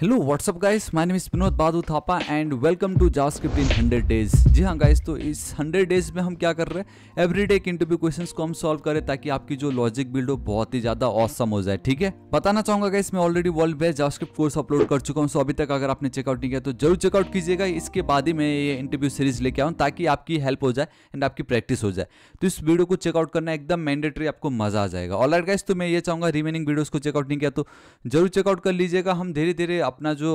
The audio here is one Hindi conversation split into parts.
Hello what's up guys my name is Vinod Badu Thapa and welcome to JavaScript in 100 days जी हाँ गाइस तो इस 100 डेज में हम क्या कर रहे हैं एवरीडे के इंटरव्यू क्वेश्चंस को हम सॉल्व करें ताकि आपकी जो लॉजिक बिल्ड हो बहुत ही ज्यादा औसम हो जाए ठीक है बताना चाहूंगा गाइस मैं already world best JavaScript course upload कर चुका हूँ सो अभी तक अगर आपने चेकआउट नहीं किया तो जरूर चेकआउट कीजिएगा इसके बाद ही मैं ये इंटरव्यू सीरीज लेके आऊँ ताकि आपकी हेल्प हो जाए एंड आपकी प्रैक्टिस हो जाए तो इस वीडियो को चेकआउट करना एकदम मैंडेटरी आपको मजा आ जाएगा ऑल गाइस तो मैं ये चाहूंगा रिमेनिंग वीडियोज को चेकआउट नहीं किया तो जरूर चेकआउट कर लीजिएगा हम धीरे धीरे अपना जो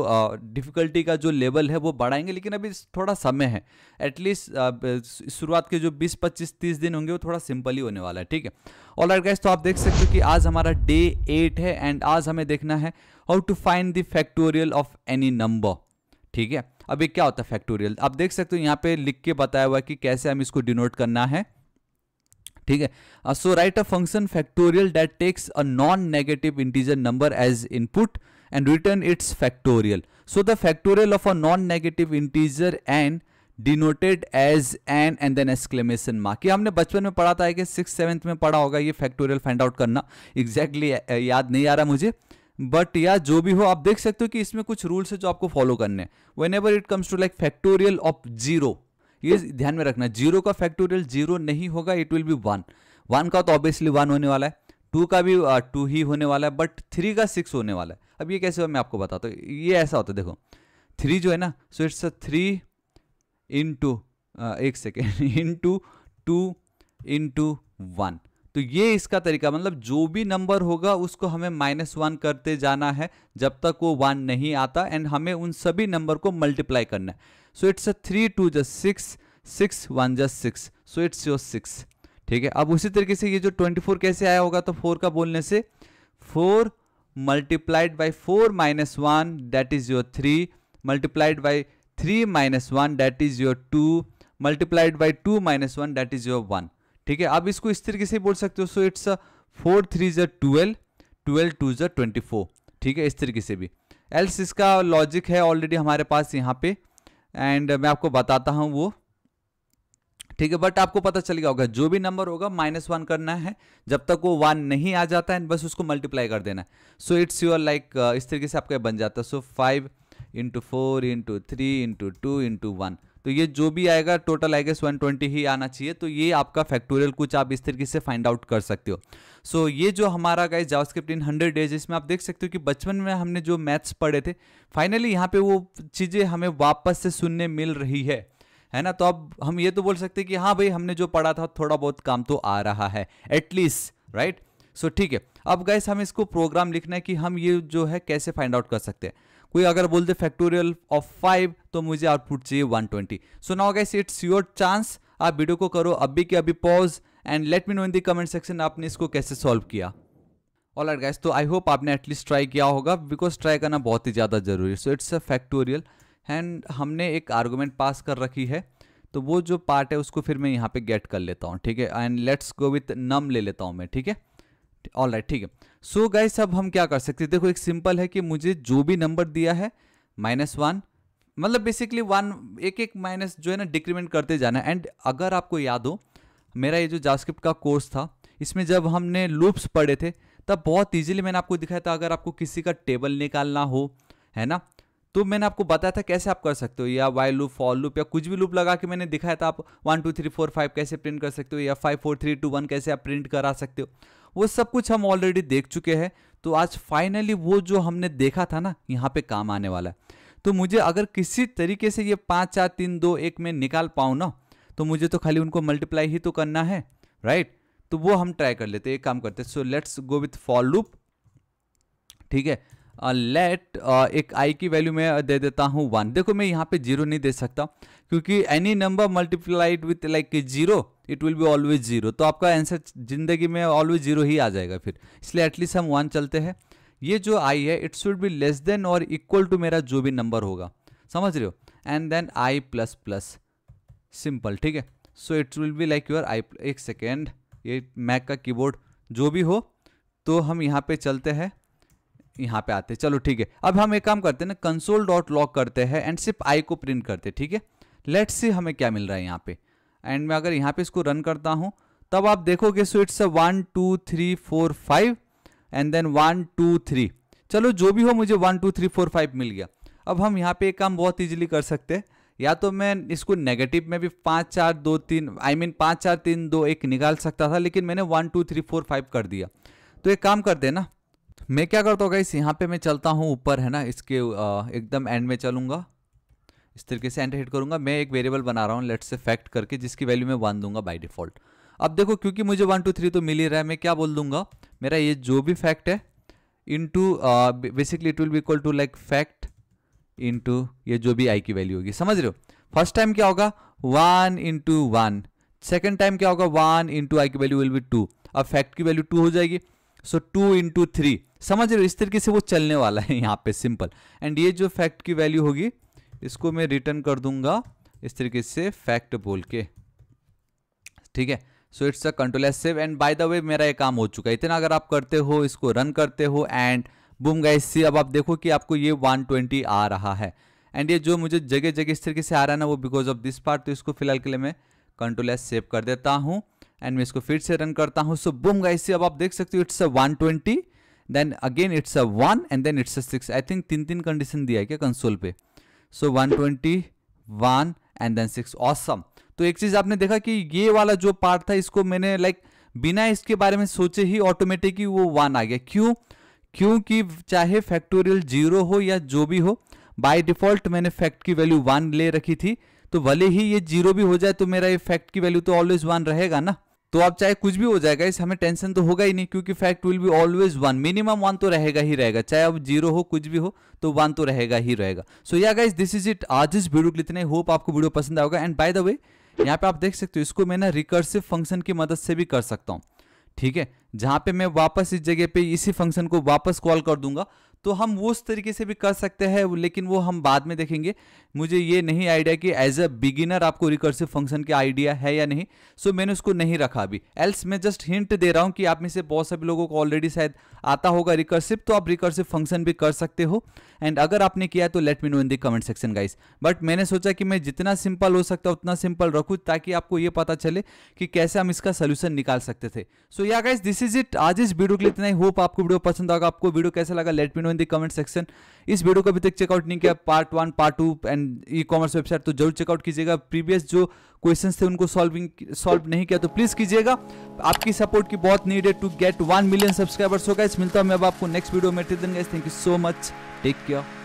डिफ़िकल्टी का जो लेवल है वो बढ़ाएंगे लेकिन अभी थोड़ा समय है एटलीस्ट शुरुआत के जो 20 25 30 दिन होंगे वो थोड़ा सिंपल ही होने वाला है ठीक है ऑल आर गैस तो आप देख सकते हो कि आज हमारा डे एट है एंड आज हमें देखना है how to find the factorial of any number ठीक है अभी क्या होता है फैक्टोरियल आप देख सकते हो यहाँ पे लिख के बताया हुआ है कि कैसे हम इसको डिनोट करना है ठीक है so write a function factorial that takes a non negative integer number as input and return its factorial. So the factorial of a non-negative integer n denoted as n and then exclamation mark ये हमने बचपन में पढ़ा था कि सिक्स सेवन्थ में पढ़ा होगा ये फैक्टोरियल फाइंड आउट करना एग्जैक्टली exactly याद नहीं आ रहा मुझे बट या जो भी हो आप देख सकते हो कि इसमें कुछ रूल्स है जो आपको फॉलो करने हैं whenever it comes to like factorial of zero ये ध्यान में रखना जीरो का फैक्टोरियल जीरो नहीं होगा it will be one one का तो ऑब्वियसली वन होने वाला है टू का भी टू ही होने वाला है बट थ्री का सिक्स होने वाला है अब ये कैसे हुआ मैं आपको बताता हूँ ये ऐसा होता है देखो थ्री जो है ना so it's three into एक second into two into one तो ये इसका तरीका मतलब जो भी नंबर होगा उसको हमें माइनस वन करते जाना है जब तक वो वन नहीं आता एंड हमें उन सभी नंबर को मल्टीप्लाई करना है so it's a three two just six six one just six so it's your six ठीक है अब उसी तरीके से ये जो 24 कैसे आया होगा तो फोर का बोलने से four multiplied by four minus one that is your three multiplied by three minus one that is your two multiplied by two minus one that is your one ठीक है अब इसको इस तरीके से बोल सकते हो सो इट्स फोर थ्री जो ट्वेल्व ट्वेल्व टू जो ट्वेंटी फोर ठीक है इस तरीके से भी एल्स इसका लॉजिक है ऑलरेडी हमारे पास यहाँ पे एंड मैं आपको बताता हूँ वो ठीक है बट आपको पता चल गया होगा जो भी नंबर होगा माइनस वन करना है जब तक वो वन नहीं आ जाता है बस उसको मल्टीप्लाई कर देना है सो इट्स योर लाइक इस तरीके से आपका बन जाता है so five into four into three into two into one तो ये जो भी आएगा टोटल आएगा वन ट्वेंटी ही आना चाहिए तो ये आपका फैक्टोरियल कुछ आप इस तरीके से फाइंड आउट कर सकते हो सो so, ये जो हमारा guys JavaScript in hundred days इसमें आप देख सकते हो कि बचपन में हमने जो मैथ्स पढ़े थे फाइनली यहाँ पे वो चीज़ें हमें वापस से सुनने मिल रही है है ना तो अब हम ये तो बोल सकते हैं कि हाँ भाई हमने जो पढ़ा था थोड़ा बहुत काम तो आ रहा है एटलीस्ट राइट सो ठीक है अब गैस हम इसको प्रोग्राम लिखना है कि हम ये जो है कैसे फाइंड आउट कर सकते हैं कोई अगर बोल दे फैक्टोरियल ऑफ फाइव तो मुझे आउटपुट चाहिए one twenty so now guys it's your chance आप वीडियो को करो अभी के अभी pause and let me know in the comment section आपने इसको कैसे सॉल्व किया ऑल आर गैस तो आई होप आपने एटलीस्ट ट्राई किया होगा बिकॉज ट्राई करना बहुत ही ज़्यादा जरूरी है so it's a factorial and हमने एक आर्गूमेंट पास कर रखी है तो वो जो पार्ट है उसको फिर मैं यहाँ पे गेट कर लेता हूँ ठीक है एंड लेट्स गो विथ नम ले लेता हूँ मैं ठीक है ऑल राइट ठीक है सो गाइस अब हम क्या कर सकते हैं देखो एक सिंपल है कि मुझे जो भी नंबर दिया है माइनस वन मतलब बेसिकली वन एक एक माइनस जो है ना डिक्रीमेंट करते जाना है एंड अगर आपको याद हो मेरा ये जो जास्क्रिप्ट का कोर्स था इसमें जब हमने लूप्स पढ़े थे तब बहुत ईजिली मैंने आपको दिखाया था अगर आपको किसी का टेबल निकालना हो है ना तो मैंने आपको बताया था कैसे आप कर सकते हो या वाई लूप फॉल लूप या कुछ भी लूप लगा के मैंने दिखाया था आप one two three four five कैसे प्रिंट कर सकते हो या five four three two one कैसे आप प्रिंट करा सकते हो वो सब कुछ हम ऑलरेडी देख चुके हैं तो आज फाइनली वो जो हमने देखा था ना यहाँ पे काम आने वाला है तो मुझे अगर किसी तरीके से ये पाँच चार तीन दो एक में निकाल पाऊँ ना तो मुझे तो खाली उनको मल्टीप्लाई ही तो करना है राइट तो वो हम ट्राई कर लेते एक काम करते so let's go with for loop ठीक है लेट uh, uh, एक आई की वैल्यू मैं दे देता हूँ वन देखो मैं यहाँ पे जीरो नहीं दे सकता क्योंकि any number multiplied with like zero it will be always zero तो आपका आंसर जिंदगी में ऑलवेज जीरो ही आ जाएगा फिर इसलिए एटलीस्ट हम वन चलते हैं ये जो आई है it should be less than और इक्वल टू मेरा जो भी नंबर होगा समझ रहे हो and then I plus plus simple ठीक है so it's will be like your I एक सेकेंड ये मैक का कीबोर्ड जो भी हो तो हम यहाँ पे चलते हैं यहाँ पे आते हैं चलो ठीक है अब हम एक काम करते हैं ना कंसोल डॉट लॉक करते हैं एंड सिर्फ आई को प्रिंट करते हैं ठीक है लेट्स से हमें क्या मिल रहा है यहाँ पे एंड मैं अगर यहाँ पे इसको रन करता हूँ तब आप देखोगे so it's one two three four five and then one two three चलो जो भी हो मुझे one two three four five मिल गया अब हम यहाँ पे एक काम बहुत ईजिली कर सकते हैं या तो मैं इसको नेगेटिव में भी पाँच चार दो तीन आई मीन पाँच चार तीन दो एक निकाल सकता था लेकिन मैंने one two three four five कर दिया तो एक काम करते हैं ना मैं क्या करता हूँ गाइस यहाँ पे मैं चलता हूँ ऊपर है ना इसके एकदम एंड में चलूंगा इस तरीके से एंटर हिट करूंगा मैं एक वेरिएबल बना रहा हूँ लेट से फैक्ट करके जिसकी वैल्यू मैं वन दूंगा बाई डिफ़ॉल्ट अब देखो क्योंकि मुझे वन टू थ्री तो मिल ही रहा है मैं क्या बोल दूंगा मेरा ये जो भी फैक्ट है into basically it will be equal to like fact into ये जो भी आई की वैल्यू होगी समझ रहे हो फर्स्ट टाइम क्या होगा one into one second time क्या होगा वन इंटू आई की वैल्यू विल बी टू अब फैक्ट की वैल्यू टू हो जाएगी सो टू इंटू थ्री समझ रहे हो इस तरीके से वो चलने वाला है यहाँ पे सिंपल एंड ये जो फैक्ट की वैल्यू होगी इसको मैं रिटर्न कर दूंगा इस तरीके से फैक्ट बोल के ठीक है so it's a control S save and by the way मेरा ये काम हो चुका है इतना अगर आप करते हो इसको रन करते हो एंड बुम गाइस सी अब आप देखो कि आपको ये 120 आ रहा है एंड ये जो मुझे जगह जगह इस तरीके से आ रहा है ना वो बिकॉज ऑफ दिस पार्ट तो इसको फिलहाल के लिए मैं कंट्रोल एस सेव कर देता हूँ एंड मैं इसको फिर से रन करता हूं सो बुम गाइस से अब आप देख सकते हो it's a one twenty then again it's a one and then it's a six I think तीन तीन कंडीशन दिया है क्या कंसोल पे so one twenty one and then six awesome तो एक चीज़ आपने देखा कि ये वाला जो पार्ट था इसको मैंने लाइक like, बिना इसके बारे में सोचे ही ऑटोमेटिक ही वो वन आ गया क्यों क्योंकि चाहे फैक्टोरियल जीरो हो या जो भी हो बाय डिफॉल्ट मैंने फैक्ट की वैल्यू वन ले रखी थी तो भले ही ये जीरो भी हो जाए तो मेरा ये फैक्ट की वैल्यू तो ऑलवेज वन रहेगा ना तो आप चाहे कुछ भी हो जाएगा इस हमें टेंशन तो होगा ही नहीं क्योंकि fact will be always one minimum one तो रहेगा ही रहेगा चाहे अब जीरो हो कुछ भी हो तो वन तो रहेगा ही रहेगा सो yeah guys this is it आज इस वीडियो के लिए होप आपको वीडियो पसंद आएगा एंड बाय द वे यहाँ पे आप देख सकते हो इसको मैं ना रिकर्सिव फंक्शन की मदद से भी कर सकता हूँ ठीक है जहां पे मैं वापस इस जगह पे इसी फंक्शन को वापस कॉल कर दूंगा तो हम वो उस तरीके से भी कर सकते हैं लेकिन वो हम बाद में देखेंगे मुझे ये नहीं आइडिया कि एज अ बिगिनर आपको रिकर्सिव फंक्शन का आइडिया है या नहीं सो so मैंने उसको नहीं रखा अभी एल्स मैं जस्ट हिंट दे रहा हूँ कि आप में से बहुत सभी लोगों को ऑलरेडी शायद आता होगा रिकर्सिव तो आप रिकर्सिव फंक्शन भी कर सकते हो एंड अगर आपने किया तो let me know in the comment section guys but मैंने सोचा कि मैं जितना सिंपल हो सकता उतना सिंपल रखूँ ताकि आपको ये पता चले कि कैसे हम इसका सोल्यूशन निकाल सकते थे सो या गाइस दिस इज इट आज इस वीडियो के लिए इतना ही होप आपको वीडियो पसंद आगा आपको वीडियो कैसा लगा let me know in the comment section इस वीडियो को अभी तक चेकआउट नहीं किया part one part two and E commerce website तो जरूर चेकआउट कीजिएगा प्रीवियस जो क्वेश्चन थे उनको सॉल्विंग सॉल्व नहीं किया तो प्लीज़ कीजिएगा आपकी सपोर्ट की बहुत नीड है to get one million subscribers होगा इस मिलता हूँ मैं अब आपको नेक्स्ट वीडियो में thank you so much take care